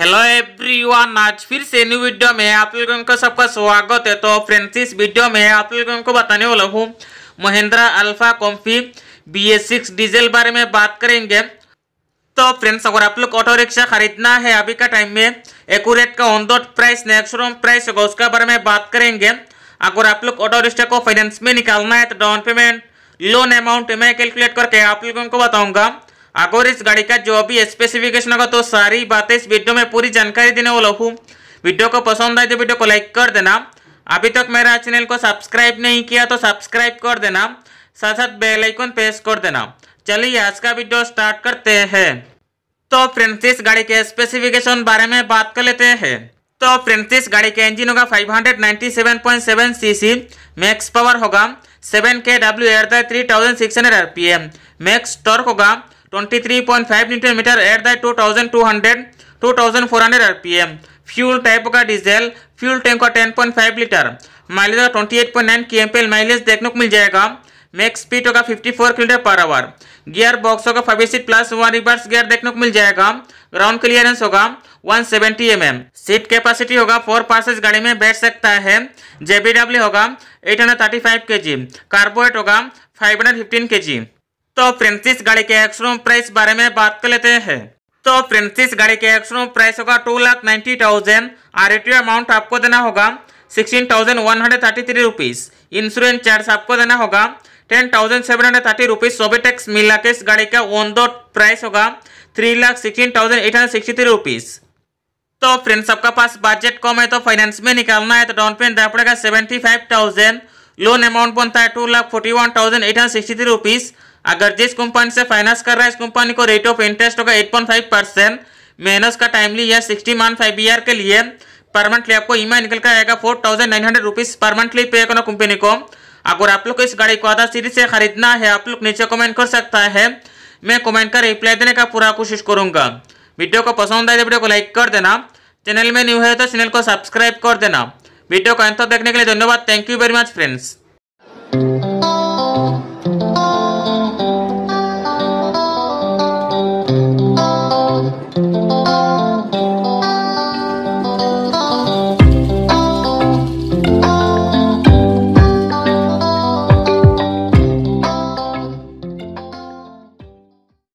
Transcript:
Hello everyone आज फिर से न्यू वीडियो में आप लोगों का सबका स्वागत है तो फ्रेंड्स इस वीडियो में आप लोगों को बताने वाला हूँ Mahindra Alfa comfy B S six diesel बारे में बात करेंगे तो फ्रेंड्स अगर आप लोग ऑटो रिक्शा खरीदना है अभी का टाइम में एकूरेट का ऑन दॉट प्राइस नेक्स्ट प्राइस होगा उसका बारे में बात करेंगे अगर आप लोग ऑटो रिक्शा को फाइनेंस में निकालना है तो डाउन पेमेंट लोन अमाउंट मैं कैलकुलेट करके आप लोगों को बताऊँगा अगर इस गाड़ी का जो भी स्पेसिफिकेशन होगा तो सारी बातें इस वीडियो में पूरी जानकारी देने वाला हूँ वीडियो को पसंद आए तो वीडियो को लाइक कर देना अभी तक मेरा चैनल को सब्सक्राइब नहीं किया तो सब्सक्राइब कर देना साथ साथ बेलाइकन प्रेस कर देना चलिए आज का वीडियो स्टार्ट करते हैं तो फ्रेंड्स इस गाड़ी के स्पेसिफिकेशन बारे में बात कर लेते हैं तो फ्रेंड्स इस गाड़ी के इंजन होगा 597.7 सीसी मैक्स पावर होगा 7 K W at the three thousand six hundred R P M max torque होगा 23.5 newton metre at the 2200 2400 RPM fuel type का डीजल फ्यूल टैंक का 10.5 लीटर माइलेज का 28.9 केएमपीएल माइलेज देखने को मिल जाएगा मैक्स स्पीड होगा 54 kilometre per hour gear box होगा five seat plus one reverse gear देखने को मिल जाएगा ग्राउंड क्लियरेंस होगा 170 सेवेंटी mm. सीट कैपेसिटी होगा फोर पर्सन गाड़ी में बैठ सकता है जेबीडब्ल्यू होगा 835 हंड्रेड थर्टी फाइव के जी कार्बोरेट होगा फाइव हंड्रेड फिफ्टीन के जी तो प्रिंसिस गाड़ी के एक्सरूम प्राइस बारे में बात कर लेते हैं तो प्रिंसिस गाड़ी के एक्सरूम प्राइस होगा two lakh ninety thousand R T amount आपको देना होगा sixteen thousand one hundred thirty three rupees insurance charge आपको देना होगा ten thousand seven hundred thirty rupees सोबेटेक्स मिला के इस गाड़ी का ओन दो प्राइस होगा three lakh sixteen thousand eight hundred sixty three rupees तो फ्रेंड्स आपका पास बजट कम है तो फाइनेंस में निकालना है तो डाउन पेमेंट देना पड़ेगा seventy five thousand loan amount बनता है two lakh forty one thousand eight hundred sixty three rupees अगर जिस कंपनी से फाइनेंस कर रहा है इस कंपनी को रेट ऑफ इंटरेस्ट होगा 8.5 परसेंट मेहनत का टाइमली या 60 मंथ फाइव ईयर के लिए मंथली आपको ई निकल कर आएगा four thousand nine hundred rupees permanently pay करना कंपनी को अगर आप लोग को इस गाड़ी को आधा सीरीज से खरीदना है आप लोग नीचे कमेंट कर सकता है मैं कमेंट का रिप्लाई देने का पूरा कोशिश करूंगा वीडियो को पसंद आए तो वीडियो को लाइक कर देना चैनल में न्यू है तो चैनल को सब्सक्राइब कर देना वीडियो को अंत तक देखने के लिए धन्यवाद thank you very much friends